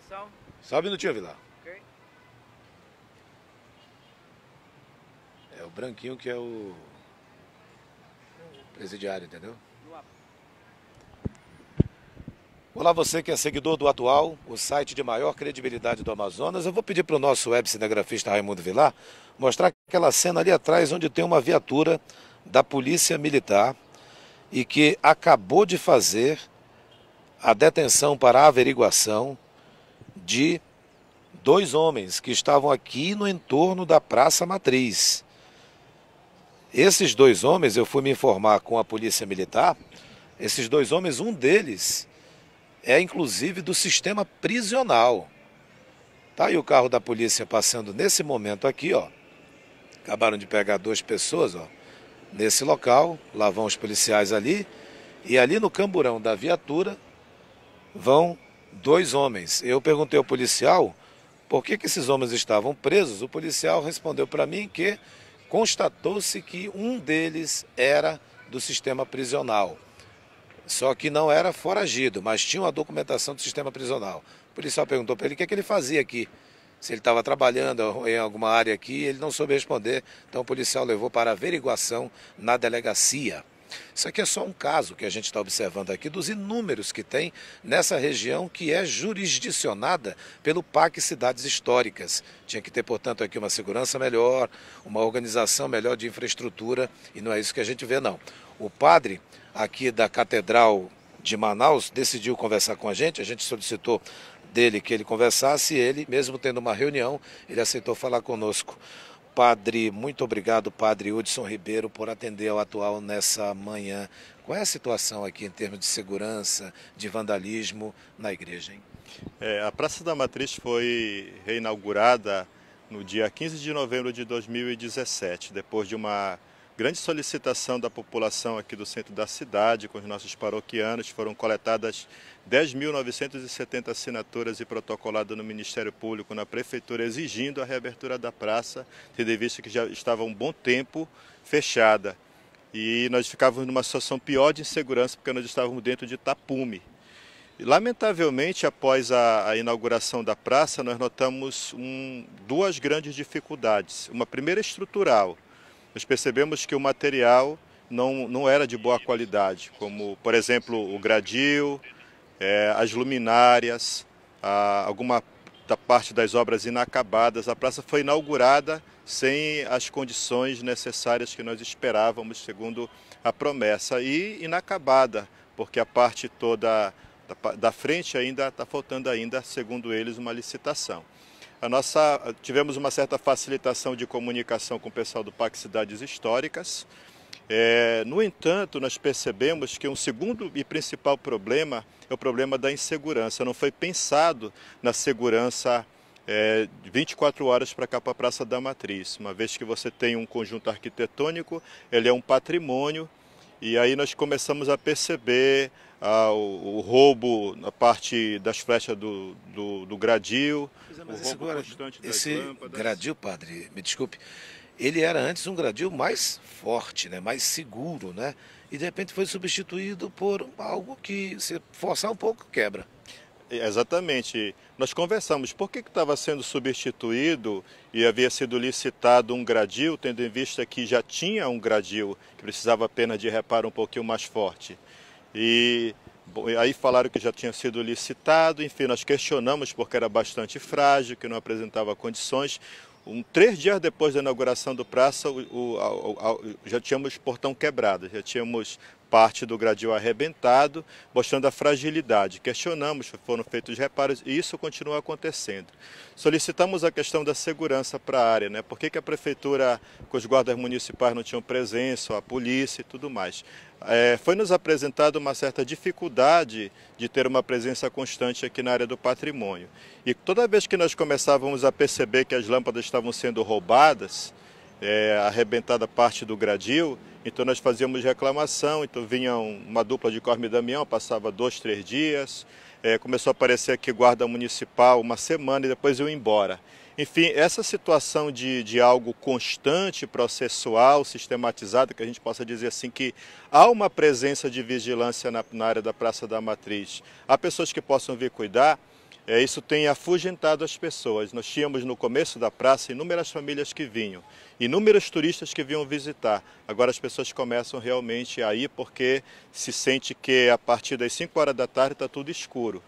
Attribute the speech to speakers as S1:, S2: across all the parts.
S1: Atenção.
S2: Só um minutinho, Vilar. Ok. É o branquinho que é o presidiário, entendeu? Olá, você que é seguidor do Atual, o site de maior credibilidade do Amazonas. Eu vou pedir para o nosso web cinegrafista Raimundo Vilar mostrar aquela cena ali atrás onde tem uma viatura da Polícia Militar e que acabou de fazer a detenção para averiguação de dois homens que estavam aqui no entorno da Praça Matriz. Esses dois homens, eu fui me informar com a Polícia Militar, esses dois homens, um deles é inclusive do sistema prisional. Tá aí o carro da polícia passando nesse momento aqui, ó. Acabaram de pegar duas pessoas, ó, nesse local, lá vão os policiais ali, e ali no camburão da viatura vão dois homens. Eu perguntei ao policial por que, que esses homens estavam presos. O policial respondeu para mim que constatou-se que um deles era do sistema prisional. Só que não era foragido, mas tinha uma documentação do sistema prisional. O policial perguntou para ele o que, é que ele fazia aqui. Se ele estava trabalhando em alguma área aqui, ele não soube responder. Então o policial levou para averiguação na delegacia. Isso aqui é só um caso que a gente está observando aqui dos inúmeros que tem nessa região que é jurisdicionada pelo PAC Cidades Históricas. Tinha que ter, portanto, aqui uma segurança melhor, uma organização melhor de infraestrutura e não é isso que a gente vê, não. O padre aqui da Catedral de Manaus decidiu conversar com a gente, a gente solicitou dele que ele conversasse, ele, mesmo tendo uma reunião, ele aceitou falar conosco. Padre, muito obrigado, Padre Hudson Ribeiro, por atender ao atual nessa manhã. Qual é a situação aqui em termos de segurança, de vandalismo na igreja? Hein?
S1: É, a Praça da Matriz foi reinaugurada no dia 15 de novembro de 2017, depois de uma grande solicitação da população aqui do centro da cidade, com os nossos paroquianos, foram coletadas 10.970 assinaturas e protocolado no Ministério Público, na Prefeitura, exigindo a reabertura da praça, tendo visto que já estava um bom tempo fechada. E nós ficávamos numa situação pior de insegurança, porque nós estávamos dentro de tapume. Lamentavelmente, após a, a, inauguração da praça, nós notamos um, duas grandes dificuldades. Uma primeira estrutural, nós percebemos que o material não, não era de boa qualidade, como, por exemplo, o gradil, é, as luminárias, a, alguma da parte das obras inacabadas. A praça foi inaugurada sem as condições necessárias que nós esperávamos, segundo a promessa, e inacabada, porque a parte toda da, da frente ainda está faltando ainda, segundo eles, uma licitação. A nossa, tivemos uma certa facilitação de comunicação com o pessoal do Parque Cidades Históricas. É, no entanto, nós percebemos que um segundo e principal problema é o problema da insegurança. Não foi pensado na segurança é, 24 horas para cá para a Praça da Matriz, uma vez que você tem um conjunto arquitetônico, ele é um patrimônio, e aí nós começamos a perceber ah, o, o, roubo na parte das flechas do, do, do gradil,
S2: é, o esse, agora, esse lâmpadas... gradil, padre, me desculpe, ele era antes um gradil mais forte, né, mais seguro, né? E de repente foi
S1: substituído por algo que se forçar um pouco quebra. Exatamente. Nós conversamos por que estava sendo substituído e havia sido licitado um gradil, tendo em vista que já tinha um gradil que precisava apenas de reparo um pouquinho mais forte. E aí falaram que já tinha sido licitado, enfim, nós questionamos porque era bastante frágil, que não apresentava condições. Um, três dias depois da inauguração do praça, o, o, o, já tínhamos portão quebrado, já tínhamos parte do gradil arrebentado, mostrando a fragilidade. Questionamos, foram feitos reparos e isso continua acontecendo. Solicitamos a questão da segurança para a área, né? Por que, que a prefeitura, com os guardas municipais não tinham presença, a polícia e tudo mais? É, foi nos apresentada uma certa dificuldade de ter uma presença constante aqui na área do patrimônio. E toda vez que nós começávamos a perceber que as lâmpadas estavam sendo roubadas, é, arrebentada parte do gradil, então nós fazíamos reclamação, então vinha uma dupla de Corme e Damião, passava dois, três dias, é, começou a aparecer aqui guarda municipal uma semana e depois eu ia embora. Enfim, essa situação de, de algo constante, processual, sistematizado, que a gente possa dizer assim que há uma presença de vigilância na, na área da Praça da Matriz, há pessoas que possam vir cuidar, é, isso tem afugentado as pessoas. Nós tínhamos no começo da praça inúmeras famílias que vinham, inúmeros turistas que vinham visitar. Agora as pessoas começam realmente a ir porque se sente que a partir das 5 horas da tarde está tudo escuro.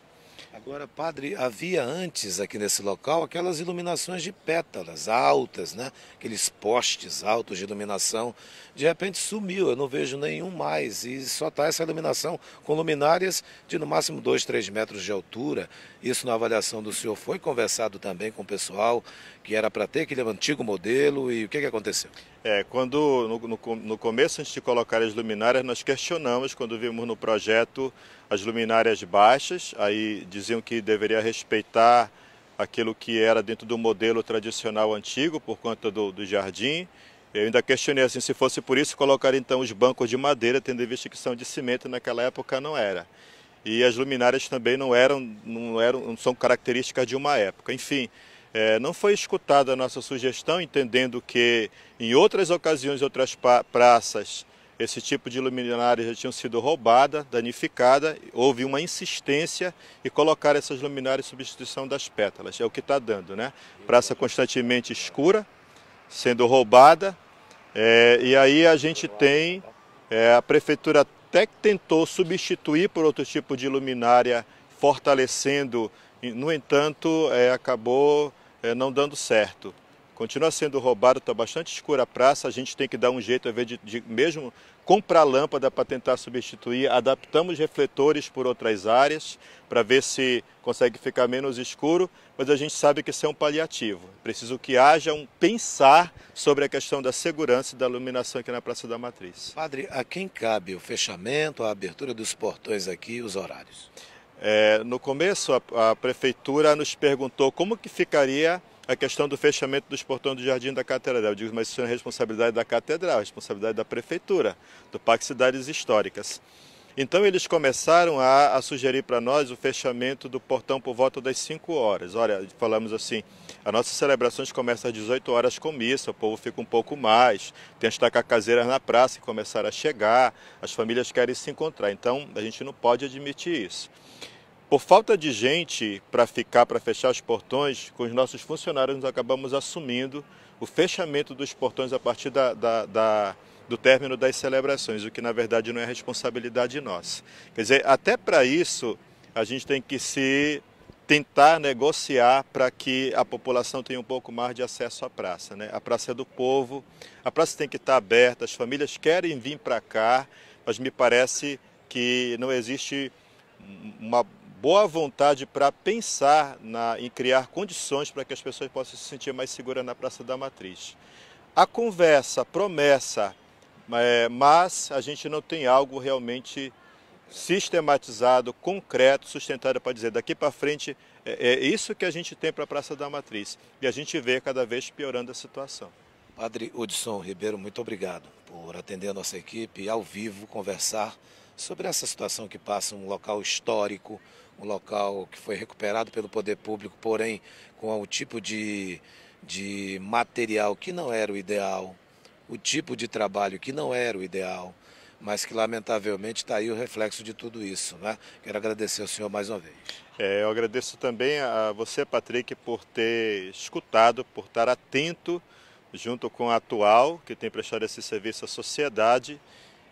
S2: Agora, padre, havia antes aqui nesse local aquelas iluminações de pétalas altas, né? Aqueles postes altos de iluminação. De repente sumiu, eu não vejo nenhum mais. E só está essa iluminação com luminárias de no máximo 2, 3 metros de altura. Isso na avaliação do senhor foi conversado também com o pessoal que era para ter aquele é antigo modelo e o que, que
S1: aconteceu? É, quando no, no, no, começo, antes de colocar as luminárias, nós questionamos quando vimos no projeto as luminárias baixas, aí diziam que deveria respeitar aquilo que era dentro do modelo tradicional antigo por conta do, do jardim. Eu ainda questionei assim, se fosse por isso colocar então os bancos de madeira, tendo em vista que são de cimento naquela época não era e as luminárias também não eram, não eram, não são características de uma época. Enfim, é, não foi escutada a nossa sugestão, entendendo que em outras ocasiões, outras praças, esse tipo de luminária já tinham sido roubada, danificada, houve uma insistência e colocar essas luminárias em substituição das pétalas, é o que está dando, né? Praça constantemente escura, sendo roubada, é, e aí a gente tem, é, a prefeitura até que tentou substituir por outro tipo de luminária, fortalecendo, no entanto, é, acabou é, não dando certo. Continua sendo roubado, está bastante escura a praça, a gente tem que dar um jeito, ao ver de, de mesmo comprar lâmpada para tentar substituir, adaptamos refletores por outras áreas para ver se consegue ficar menos escuro, mas a gente sabe que isso é um paliativo. Preciso que haja um pensar sobre a questão da segurança e da iluminação aqui na Praça da Matriz. Padre, a quem cabe o fechamento, a abertura dos portões aqui e os horários? É, no começo, a, a, prefeitura nos perguntou como que ficaria a questão do fechamento dos portões do Jardim da Catedral. Eu digo, mas isso é responsabilidade da Catedral, responsabilidade da Prefeitura, do Parque Cidades Históricas. Então eles começaram a, a sugerir para nós o fechamento do portão por volta das 5 horas. Olha, falamos assim, as nossas celebrações começam às 18 horas com missa, o povo fica um pouco mais, tem as tacacaseiras na praça que começaram a chegar, as famílias querem se encontrar, então a gente não pode admitir isso. Por falta de gente para ficar, para fechar os portões, com os nossos funcionários nós acabamos assumindo o fechamento dos portões a partir da, da, da, do término das celebrações, o que na verdade não é responsabilidade nossa. Quer dizer, até para isso a gente tem que se tentar negociar para que a população tenha um pouco mais de acesso à praça. Né? A praça é do povo, a praça tem que estar aberta, as famílias querem vir para cá, mas me parece que não existe uma boa vontade para pensar na, em criar condições para que as pessoas possam se sentir mais seguras na Praça da Matriz. A conversa, a promessa, é, mas a gente não tem algo realmente sistematizado, concreto, sustentado para dizer daqui para frente é, é isso que a gente tem para a Praça da Matriz. E a gente vê cada vez piorando a situação. Padre Odisson Ribeiro, muito obrigado por atender a nossa equipe e ao vivo conversar
S2: sobre essa situação que passa, um local histórico, um local que foi recuperado pelo poder público, porém com o tipo de, de material que não era o ideal, o tipo de trabalho que não era o ideal, mas que lamentavelmente está aí
S1: o reflexo de tudo isso. Né? Quero agradecer ao senhor mais uma vez. É, eu agradeço também a você, Patrick, por ter escutado, por estar atento, junto com a atual, que tem prestado esse serviço à sociedade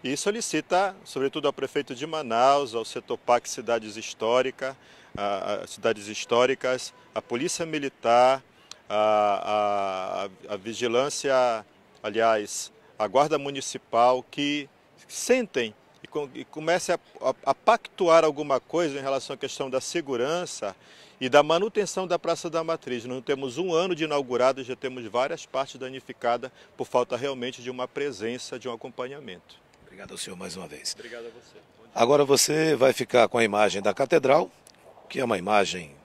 S1: e solicita, sobretudo ao prefeito de Manaus, ao Setopac Cidades Histórica, a, a Cidades Históricas, a Polícia Militar, a Vigilância, aliás, a Guarda Municipal, que sentem e, com, e comecem a, a, a pactuar alguma coisa em relação à questão da segurança e da manutenção da Praça da Matriz. Não temos um ano de inaugurado, já temos várias partes danificadas por falta realmente de uma presença, de um acompanhamento. Obrigado ao senhor mais uma vez. Obrigado a você.
S2: Agora você vai ficar com a imagem da catedral, que é uma imagem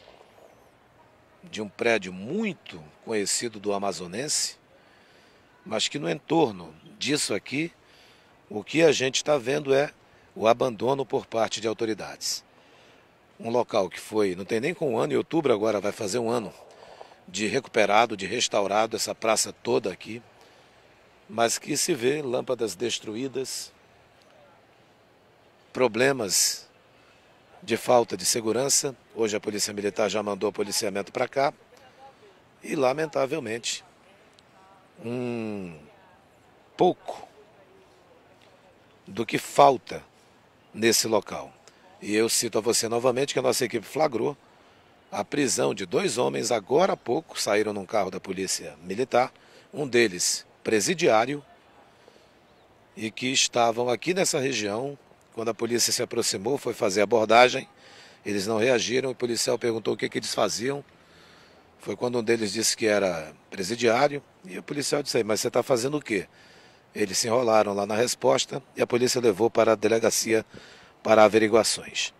S2: de um prédio muito conhecido do amazonense, mas que no entorno disso aqui, o que a gente está vendo é o abandono por parte de autoridades. Um local que foi, não tem nem com um ano, em outubro agora vai fazer um ano, de recuperado, de restaurado essa praça toda aqui, mas que se vê lâmpadas destruídas, problemas de falta de segurança. Hoje a Polícia Militar já mandou policiamento para cá. E, lamentavelmente, um pouco do que falta nesse local. E eu cito a você novamente que a nossa equipe flagrou a prisão de dois homens agora há pouco, saíram num carro da Polícia Militar, um deles presidiário, e que estavam aqui nessa região quando a polícia se aproximou, foi fazer a abordagem, eles não reagiram. O policial perguntou o que, que eles faziam. Foi quando um deles disse que era presidiário, e o policial disse: Mas você está fazendo o quê? Eles se enrolaram lá na resposta e a polícia levou para a delegacia para averiguações.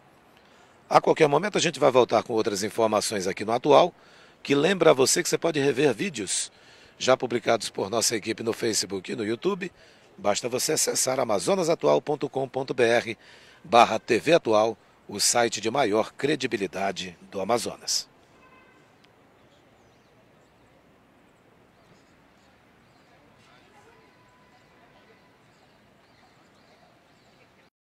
S2: A qualquer momento a gente vai voltar com outras informações aqui no Atual, que lembra a você que você pode rever vídeos já publicados por nossa equipe no Facebook e no YouTube. Basta você acessar amazonasatual.com.br barra TV Atual, o site de maior credibilidade do Amazonas.